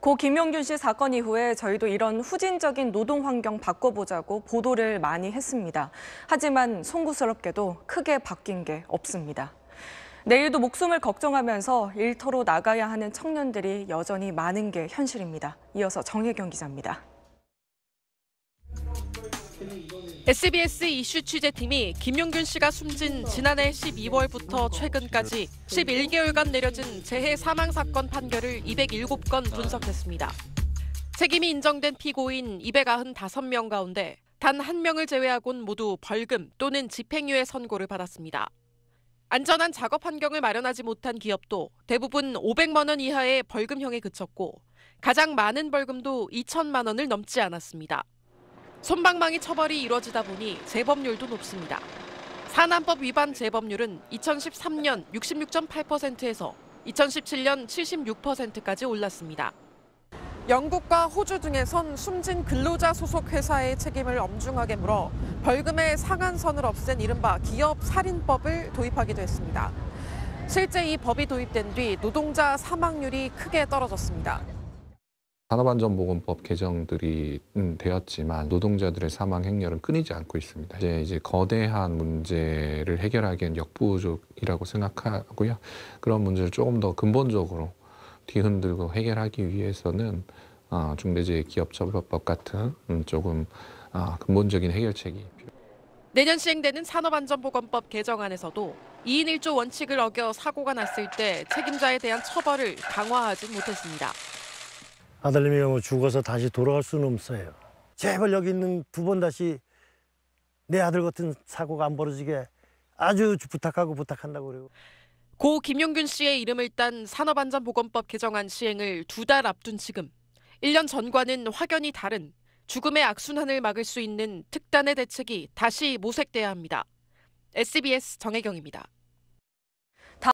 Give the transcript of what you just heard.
고 김용균 씨 사건 이후에 저희도 이런 후진적인 노동 환경 바꿔보자고 보도를 많이 했습니다. 하지만 송구스럽게도 크게 바뀐 게 없습니다. 내일도 목숨을 걱정하면서 일터로 나가야 하는 청년들이 여전히 많은 게 현실입니다. 이어서 정혜경 기자입니다. SBS 이슈 취재팀이 김용균 씨가 숨진 지난해 12월부터 최근까지 11개월간 내려진 재해 사망 사건 판결을 207건 분석했습니다. 책임이 인정된 피고인 295명 가운데 단 한 명을 제외하곤 모두 벌금 또는 집행유예 선고를 받았습니다. 안전한 작업 환경을 마련하지 못한 기업도 대부분 500만 원 이하의 벌금형에 그쳤고 가장 많은 벌금도 2천만 원을 넘지 않았습니다. 손방망이 처벌이 이뤄지다 보니 재범률도 높습니다. 사안법 위반 재범률은 2013년 66.8%에서 2017년 76%까지 올랐습니다. 영국과 호주 등에선 숨진 근로자 소속 회사의 책임을 엄중하게 물어 벌금의 상한선을 없앤 이른바 기업 살인법을 도입하기도 했습니다. 실제 이 법이 도입된 뒤 노동자 사망률이 크게 떨어졌습니다. 산업안전보건법 개정들이 되었지만 노동자들의 사망 행렬은 끊이지 않고 있습니다. 이제 이제 거대한 문제를 해결하기엔 역부족이라고 생각하고요. 그런 문제를 조금 더 근본적으로 뒤흔들고 해결하기 위해서는 어, 중대재해기업처벌법 같은 음, 조금 어, 근본적인 해결책이 필요합니다. 내년 시행되는 산업안전보건법 개정안에서도 2인 1조 원칙을 어겨 사고가 났을 때 책임자에 대한 처벌을 강화하지 못했습니다. 아들님이 죽어서 다시 돌아갈 수는 없어요. 제발 여기 있는 두번 다시 내 아들 같은 사고가 안 벌어지게 아주 부탁하고 부탁한다고 그래요. 고 김용균 씨의 이름을 딴 산업안전보건법 개정안 시행을 두 달 앞둔 지금 1년 전과는 확연히 다른 죽음의 악순환을 막을 수 있는 특단의 대책이 다시 모색돼야 합니다. SBS 정혜경입니다.